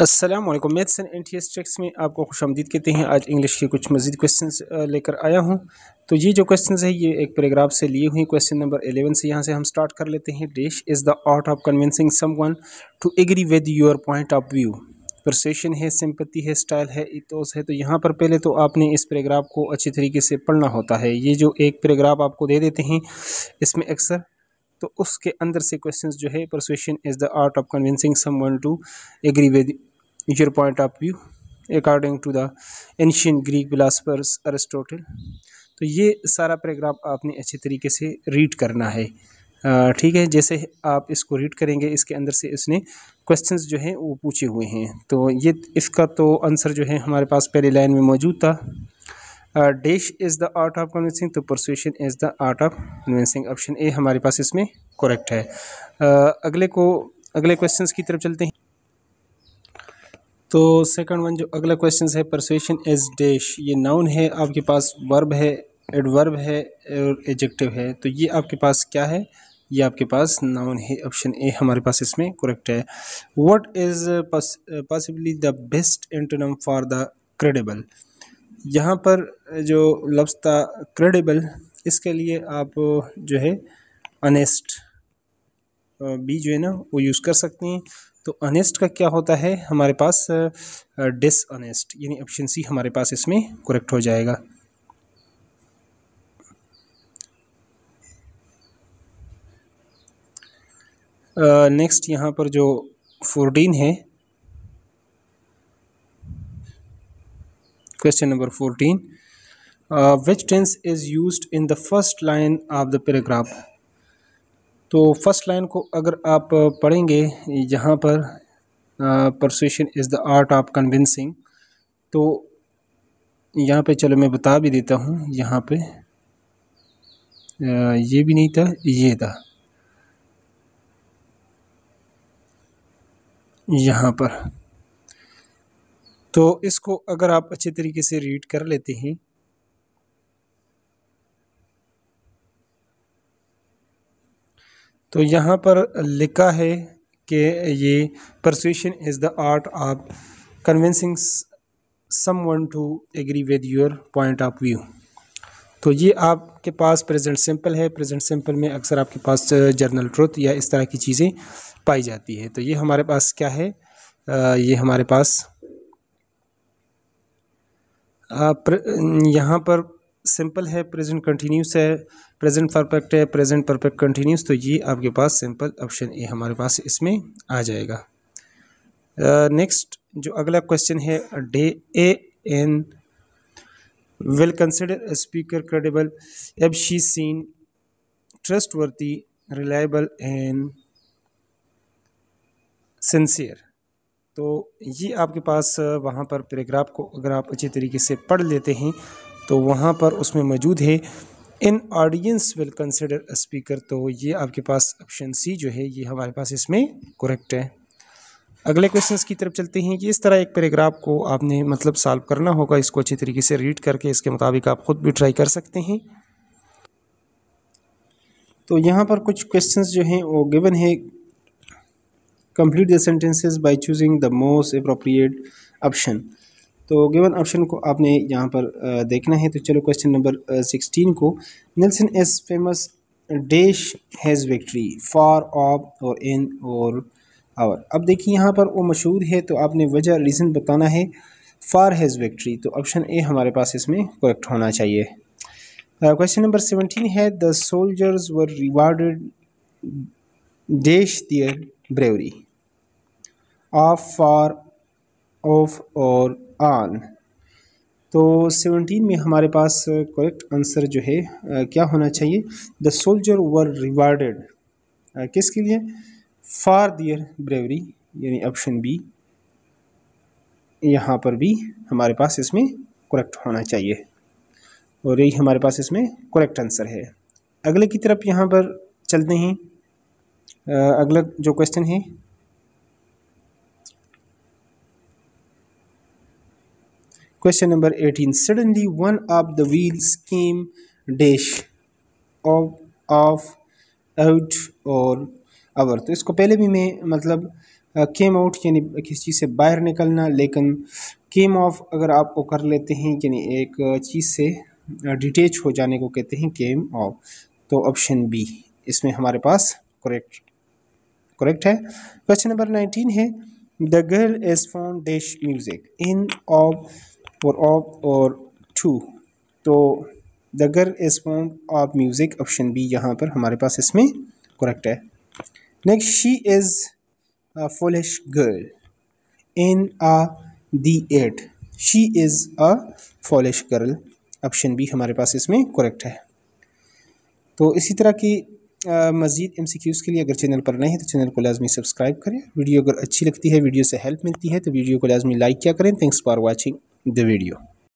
Aslam maths and N T S में आपको खुश आमदीद कहते हैं आज इंग्लिश के कुछ मजीद क्वेश्चन लेकर आया हूँ तो ये जो क्वेश्चन है ये एक पैराग्राफ से लिए हुए क्वेश्चन नंबर एलेवन से यहाँ से हम स्टार्ट कर लेते हैं this is the art of convincing someone to agree with your point of view persuasion है सिंपति है स्टाइल है इतोस है तो यहाँ पर पहले तो आपने इस पैराग्राफ को अच्छी तरीके से पढ़ना होता है ये जो एक पैराग्राफ आपको दे देते हैं इसमें अक्सर तो उसके अंदर से क्वेश्चन जो है persuasion is the art of convincing someone to agree with your point of view according to the ancient Greek philosophers Aristotle तो ये सारा पैराग्राफ आपने अच्छे तरीके से रीड करना है ठीक है जैसे आप इसको रीड करेंगे इसके अंदर से इसने क्वेश्चंस जो हैं वो पूछे हुए हैं तो ये इसका तो आंसर जो है हमारे पास पहले लाइन में मौजूद था this is the art of convincing तो persuasion is the art of convincing option A हमारे पास इसमें करेक्ट है uh, अगले को अगले क्वेश्चंस की तरफ चलते हैं तो सेकंड वन जो अगला क्वेश्चन है परसुएशन इज़ डिश ये नाउन है आपके पास वर्ब है एडवर्ब है और एजेक्टिव है तो ये आपके पास क्या है ये आपके पास नाउन है ऑप्शन ए हमारे पास इसमें करेक्ट है what is possibly the best antonym for the credible यहाँ पर जो लफ्ज़ था क्रेडिबल इसके लिए आप जो है अनेस्ट भी जो है ना वो यूज़ कर सकते हैं तो अनेस्ट का क्या होता है हमारे पास डिसअनेस्ट यानी ऑप्शन सी हमारे पास इसमें करेक्ट हो जाएगा नेक्स्ट यहाँ पर जो फोर्टीन है Question number 14. Uh, which tense is used in the first line of the paragraph? तो फर्स्ट लाइन को अगर आप uh, पढ़ेंगे यहाँ पर persuasion is the art of convincing तो यहाँ पे चलो मैं बता भी देता हूँ यहाँ पे आ, uh, ये भी नहीं था ये था यहाँ पर तो इसको अगर आप अच्छे तरीके से रीड कर लेते हैं तो यहाँ पर लिखा है कि ये persuasion is the art of convincing someone to agree with your point of view तो ये आपके पास प्रेजेंट सिंपल है प्रेजेंट सिंपल में अक्सर आपके पास जर्नल ट्रुथ या इस तरह की चीज़ें पाई जाती है तो ये हमारे पास क्या है आ, ये हमारे पास यहाँ पर सिंपल है प्रेजेंट कंटिन्यूस है प्रेजेंट परफेक्ट है प्रेजेंट परफेक्ट कंटिन्यूस तो ये आपके पास सिंपल ऑप्शन ए हमारे पास इसमें आ जाएगा नेक्स्ट जो अगला क्वेश्चन है the a an will consider speaker credible if she seems trustworthy reliable and sincere तो ये आपके पास वहाँ पर पैराग्राफ को अगर आप अच्छे तरीके से पढ़ लेते हैं तो वहाँ पर उसमें मौजूद है an audience will consider speaker तो ये आपके पास ऑप्शन सी जो है ये हमारे पास इसमें करेक्ट है अगले क्वेश्चंस की तरफ चलते हैं कि इस तरह एक पैराग्राफ को आपने मतलब सॉल्व करना होगा इसको अच्छी तरीके से रीड करके इसके मुताबिक आप ख़ुद भी ट्राई कर सकते हैं तो यहाँ पर कुछ क्वेश्चंस जो हैं वो गिवन है complete the sentences by choosing the most appropriate option तो गिवन ऑप्शन को आपने यहाँ पर देखना है तो चलो क्वेश्चन नंबर सिक्सटीन को Nelson is famous dash his victory for of और इन और आवर अब देखिए यहाँ पर वो मशहूर है तो आपने वजह रीज़न बताना है फॉर हैज़ विक्ट्री तो ऑप्शन ए हमारे पास इसमें करेक्ट होना चाहिए क्वेश्चन नंबर सेवनटीन है the soldiers were rewarded dash their bravery for of of और ऑन तो सेवनटीन में हमारे पास करेक्ट uh, आंसर जो है आ, uh, क्या होना चाहिए द सोल्जर वर रिवार्डेड किसके लिए फॉर दियर ब्रेवरी यानी ऑप्शन बी यहाँ पर भी हमारे पास इसमें करेक्ट होना चाहिए और यही हमारे पास इसमें करेक्ट आंसर है अगले की तरफ यहाँ पर चलते हैं uh, अगला जो क्वेश्चन है Question number 18. Suddenly one of the wheels came dash of of out और आवर तो इसको पहले भी मैं मतलब केम आउट यानी किसी चीज़ से बाहर निकलना लेकिन केम ऑफ अगर आप वो कर लेते हैं यानी एक चीज़ से डिटेच हो जाने को कहते हैं केम ऑफ तो ऑप्शन बी इसमें हमारे पास करेक्ट करेक्ट है क्वेश्चन नंबर नाइनटीन है the girl is fond dash music in of और ऑफ और टू तो the this is form of music option भी यहाँ पर हमारे पास इसमें करेक्ट है next she is a foolish girl an a the at she is a foolish girl option B हमारे पास इसमें करेक्ट है तो इसी तरह की मज़ीद एम सी क्यूज़ के लिए अगर चैनल पर नए हैं तो चैनल को लाजमी सब्सक्राइब करें वीडियो अगर अच्छी लगती है वीडियो से हेल्प मिलती है तो वीडियो को लाजमी लाइक किया करें thanks for watching the video